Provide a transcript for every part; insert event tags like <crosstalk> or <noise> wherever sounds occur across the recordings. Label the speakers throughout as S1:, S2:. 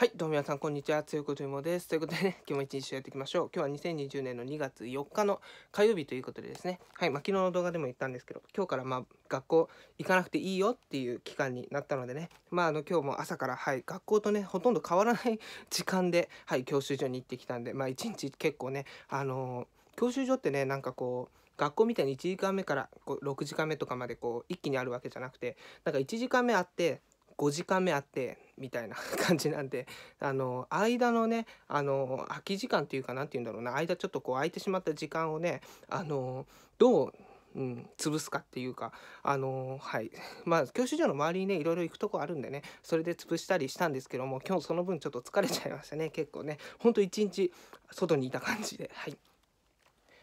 S1: はい、どうも皆さん、こんにちは。つよこともです。ということでね、<laughs> 今日も一日やっていきましょう。今日は2020年の2月4日の火曜日ということでですね、はい、まあ、昨日の動画でも言ったんですけど、今日からまあ、学校行かなくていいよっていう期間になったのでね、まあ、あの、今日も朝から、はい、学校とね、ほとんど変わらない <laughs> 時間で、はい、教習所に行ってきたんで、まあ、一日結構ね、あのー、教習所ってね、なんかこう、学校みたいに1時間目からこう6時間目とかまでこう一気にあるわけじゃなくてなんか1時間目あって5時間目あってみたいな <laughs> 感じなんであの間のねあの空き時間っていうか何て言うんだろうな間ちょっとこう空いてしまった時間をねあのどううん、潰すかっていうかあのー、はい <laughs> まあ教習所の周りにねいろいろ行くとこあるんでねそれで潰したりしたんですけども今日その分ちょっと疲れちゃいましたね <laughs> 結構ねほんと一日外にいた感じではい。というこ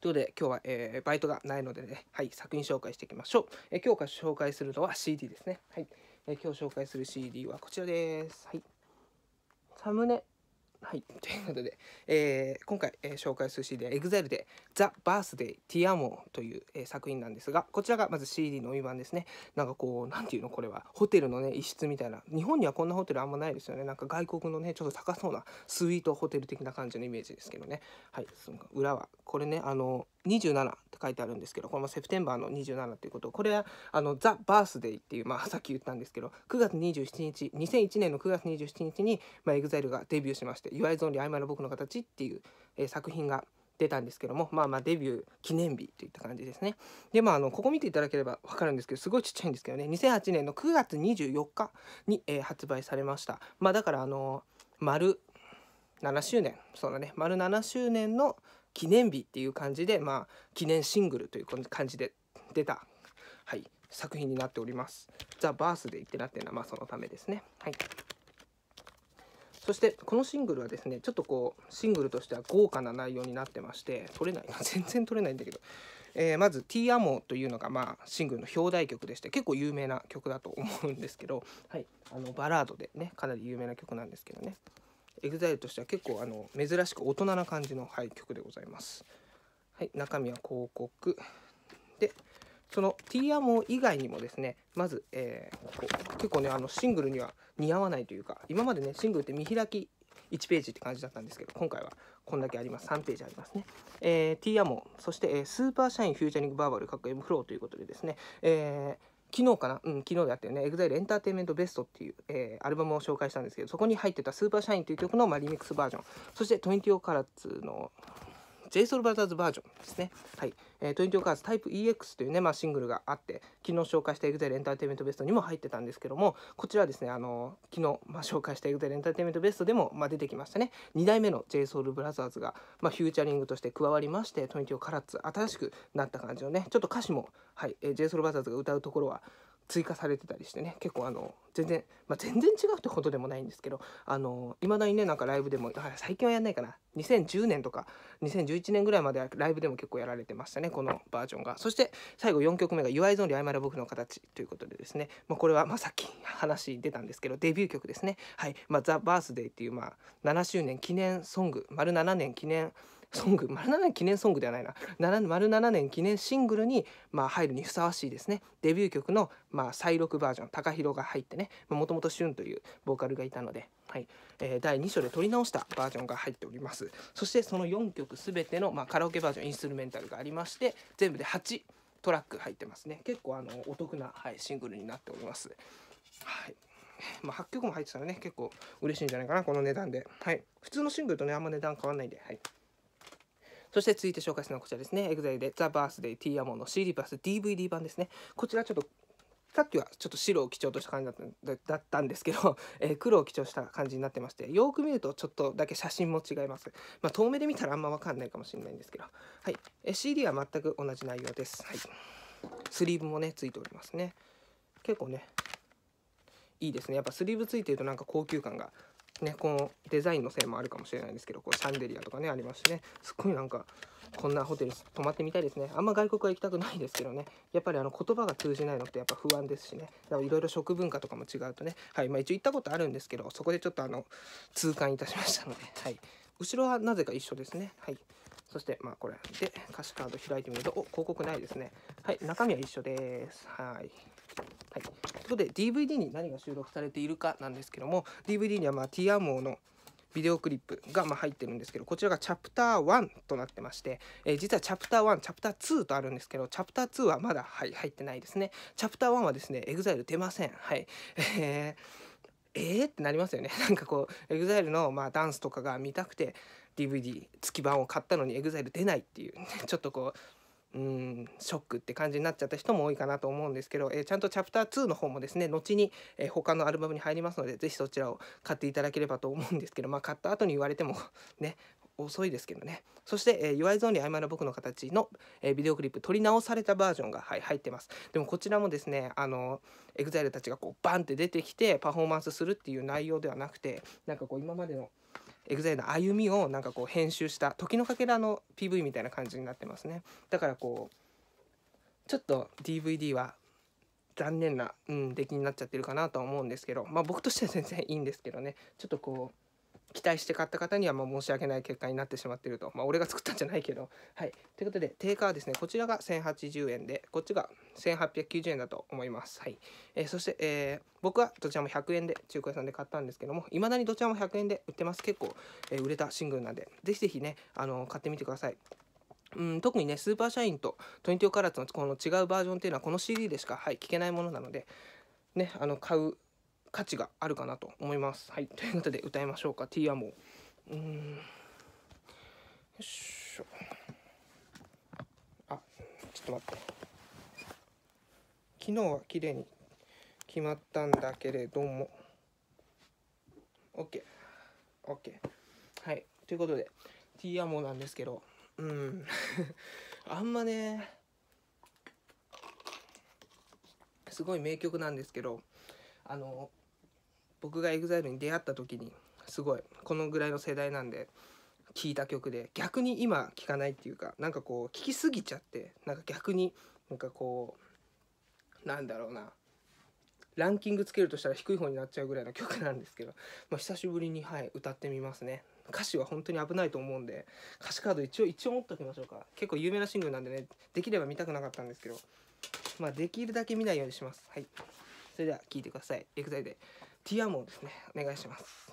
S1: とで今日は、えー、バイトがないのでねはい作品紹介していきましょう、えー、今日から紹介するのは CD ですねはい。今日紹介する CD はこちらです。はい。サムネはい、<laughs> ということで、えー、今回、えー、紹介する CD は EXILE で「The Birthday Tiamo」という、えー、作品なんですがこちらがまず CD のみ番ですねなんかこう何ていうのこれはホテルのね一室みたいな日本にはこんなホテルあんまないですよねなんか外国のねちょっと高そうなスイートホテル的な感じのイメージですけどねはいその裏はこれねあの27って書いてあるんですけどこれもセプテンバーの27っていうことこれはあの「ザ・バースデーっていう、まあ、さっき言ったんですけど9月27日2001年の9月27日に、まあ、EXILE がデビューしましてよ「岩井ゾンリ曖昧の僕の形」っていう、えー、作品が出たんですけどもまあまあデビュー記念日といった感じですねでまああのここ見ていただければ分かるんですけどすごいちっちゃいんですけどね2008年の9月24日に、えー、発売されましたまあだからあの丸7周年そうだね丸7周年の記念日っていう感じでまあ記念シングルという感じで出たはい作品になっております。ザ・バースデーってなってるのはまあそのためですね。はいそしてこのシングルはですねちょっとこうシングルとしては豪華な内容になってまして取れない <laughs> 全然取れないんだけど、えー、まず「T アモというのが、まあ、シングルの表題曲でして結構有名な曲だと思うんですけど、はい、あのバラードでねかなり有名な曲なんですけどね EXILE としては結構あの珍しく大人な感じの、はい、曲でございます。はい、中身は広告でその T アモ以外にもですねまず、えー、ここ結構ねあのシングルには似合わないというか今までねシングルって見開き1ページって感じだったんですけど今回はこんだけあります3ページありますね、えー、ーアモンそして、えー、スーパーシャインフューチャリングバーバル M フローということでですね、えー、昨日かな、うん、昨日であったよね、EXILE エンターテインメントベストっていう、えー、アルバムを紹介したんですけど、そこに入ってたスーパーシャインという曲の、まあ、リミックスバージョン、そして2オカラッツの、JSOULBROTHERS バージョンですね。はい。えー、トゥインティオカーズタイプ EX というね、まあ、シングルがあって、昨日紹介したエグゼルエンターテイメントベストにも入ってたんですけども、こちらですね、あの昨日、まあ、紹介したエグゼルエンターテイメントベストでも、まあ、出てきましたね。2代目の JSOULBROTHERS が、まあ、フューチャリングとして加わりまして、トゥインティオカラッツ、新しくなった感じのね、ちょっと歌詞も、はい、えー、JSOULBROTHERS が歌うところは、追加されてたりしてね結構あの全然、まあ、全然違うってことでもないんですけどあの未だにねなんかライブでも最近はやんないかな2010年とか2011年ぐらいまではライブでも結構やられてましたねこのバージョンがそして最後4曲目が「You Eyes Only 僕の形」ということでですね、まあ、これは、まあ、さっき話出たんですけどデビュー曲ですねはい「まあ、ザ・バースデーっていう、まあ、7周年記念ソング丸7年記念ソング丸7年記念ソングではないな丸7年記念シングルに、まあ、入るにふさわしいですねデビュー曲の、まあ、再録バージョン takahiro が入ってねもともとシュンというボーカルがいたので、はいえー、第2章で撮り直したバージョンが入っておりますそしてその4曲全ての、まあ、カラオケバージョンインストゥルメンタルがありまして全部で8トラック入ってますね結構あのお得な、はい、シングルになっております、はいまあ、8曲も入ってたらね結構嬉しいんじゃないかなこの値段で、はい、普通のシングルとねあんま値段変わんないんではいそして続いて紹介するのはこちらですね。EXILE で The Birthday T アモの CD バス DVD 版ですね。こちらちょっとさっきはちょっと白を基調とした感じだったんですけど、<laughs> えー、黒を基調した感じになってましてよく見るとちょっとだけ写真も違います、まあ、遠目で見たらあんまわかんないかもしれないんですけど、はいえー、CD は全く同じ内容です、はい、スリーブもねついておりますね結構ねいいですねやっぱスリーブついてるとなんか高級感がね、このデザインのせいもあるかもしれないですけど、こうシャンデリアとかね、ありますしね、すっごいなんか、こんなホテル泊まってみたいですね。あんま外国は行きたくないですけどね、やっぱりあの言葉が通じないのってやっぱ不安ですしね、いろいろ食文化とかも違うとね、はい、まあ一応行ったことあるんですけど、そこでちょっとあの、痛感いたしましたので、はい。後ろはなぜか一緒ですね。はい。そして、まあこれ。で、歌詞カード開いてみると、お、広告ないですね。はい、中身は一緒です。はい。ことで DVD に何が収録されているかなんですけども DVD にはまあティアモーのビデオクリップがま入ってるんですけどこちらがチャプター1となってまして、えー、実はチャプター1チャプター2とあるんですけどチャプター2はまだ、はい、入ってないですねチャプター1はですね EXILE 出ませんはいえー、えー、ってなりますよね <laughs> なんかこう EXILE のまダンスとかが見たくて DVD 付き版を買ったのに EXILE 出ないっていう、ね、<laughs> ちょっとこううんショックって感じになっちゃった人も多いかなと思うんですけど、えー、ちゃんとチャプター2の方もですね後に、えー、他のアルバムに入りますので是非そちらを買っていただければと思うんですけどまあ買った後に言われても <laughs> ね遅いですけどねそして、えー、Your e y s Only 曖昧な僕の形の、えー、ビデオクリップ撮り直されたバージョンが、はい、入ってますでもこちらもですねあの EXILE たちがこうバンって出てきてパフォーマンスするっていう内容ではなくてなんかこう今までのエグ i イ e の歩みをなんかこう編集した時のかけらの PV みたいな感じになってますねだからこうちょっと DVD は残念な、うん、出来になっちゃってるかなとは思うんですけどまあ僕としては全然いいんですけどねちょっとこう期待して買った方にはま申し訳ない結果になってしまっていると。まあ、俺が作ったんじゃないけど。はい。ということで、定価はですね、こちらが1080円で、こっちが1890円だと思います。はい。えー、そして、えー、僕はどちらも100円で中古屋さんで買ったんですけども、いまだにどちらも100円で売ってます。結構、えー、売れたシングルなんで、ぜひぜひね、あの買ってみてください。うん、特にね、スーパーシャインと24カラーズのこの違うバージョンっていうのは、この CD でしか、はい、聞けないものなので、ね、あの買う価値があるかなと思います。はい、ということで歌いましょうか。ティーアモー。うん。よいしょ。あ、ちょっと待って。昨日は綺麗に決まったんだけれども。OK。OK。はい。ということで、ティーアモなんですけど、うん。<laughs> あんまね、すごい名曲なんですけど、あの僕が EXILE に出会った時にすごいこのぐらいの世代なんで聴いた曲で逆に今聴かないっていうかなんかこう聴きすぎちゃってなんか逆になんかこうなんだろうなランキングつけるとしたら低い方になっちゃうぐらいの曲なんですけど、まあ、久しぶりに、はい、歌ってみますね歌詞は本当に危ないと思うんで歌詞カード一応一応持っときましょうか結構有名なシングルなんでねできれば見たくなかったんですけどまあできるだけ見ないようにしますはいそれでは聴いてください EXILE でティアモですねお願いします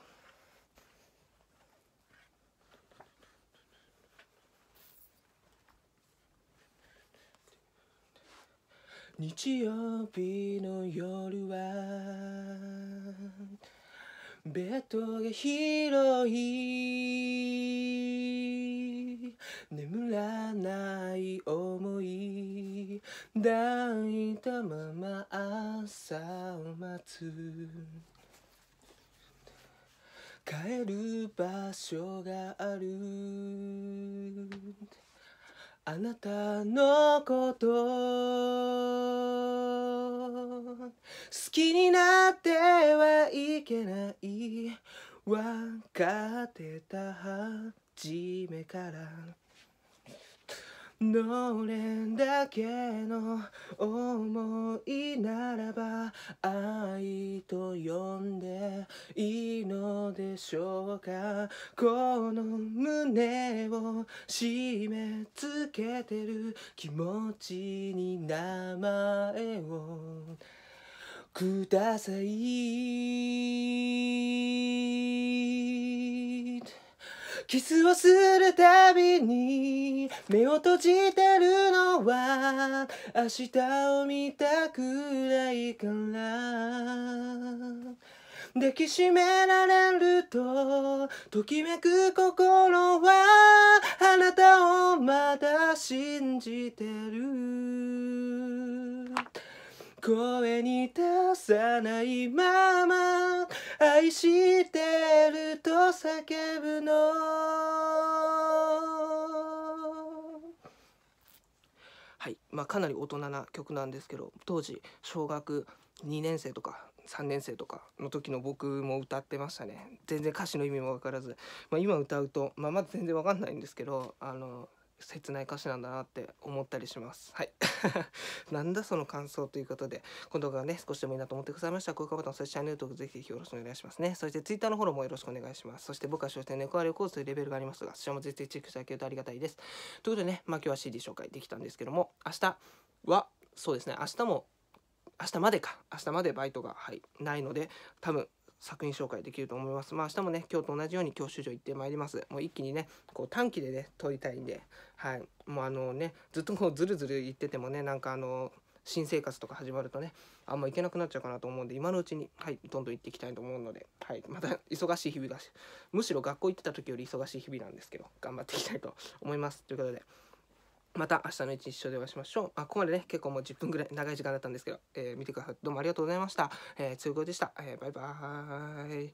S2: 日曜日の夜はベッドが広い眠らない思い抱いたまま朝を待つ帰る場所があるあなたのこと好きになってはいけない分かってた初めからのれんだけの思いならば愛と呼んでいいのでしょうかこの胸を締め付けてる気持ちに名前をくださいキスをするたびに目を閉じてるのは明日を見たくらいから抱きしめられるとときめく心はあなたをまだ信じてる声に出さないまま愛してると叫ぶのは
S1: いまあかなり大人な曲なんですけど当時小学2年生とか3年生とかの時の僕も歌ってましたね全然歌詞の意味も分からず、まあ、今歌うと、まあ、まだ全然分かんないんですけどあの切ない歌詞なんだなって思ったりしますはい <laughs> なんだその感想ということでこの動画がね少しでもいいなと思ってくださいましたら高評価ボタンそしてチャンネル登録ぜひぜひよろしくお願いしますねそして Twitter のフォローもよろしくお願いしますそして僕は所詮猫割りをコースというレベルがありますがそちらもぜひぜひチェックしていただけるとありがたいですということでねまあ今日は CD 紹介できたんですけども明日はそうですね明日も明日までか明日までバイトが、はい、ないので多分作品紹介できると思います。まあ明日もね、今日と同じように教習所行ってまいります。もう一気にね、こう短期でね、撮りたいんで、はい。もうあのね、ずっとこうずるずる言っててもね、なんかあの、新生活とか始まるとね、あんま行けなくなっちゃうかなと思うんで、今のうちに、はい、どんどん行っていきたいと思うので、はい、また忙しい日々だし、むしろ学校行ってた時より忙しい日々なんですけど、頑張っていきたいと思います。ということで、また明日の一日でお会いしましょう。あ、ここまでね、結構もう10分ぐらい長い時間だったんですけど、えー、見てくださってどうもありがとうございました。えー、つゆでした。えー、バイバーイ。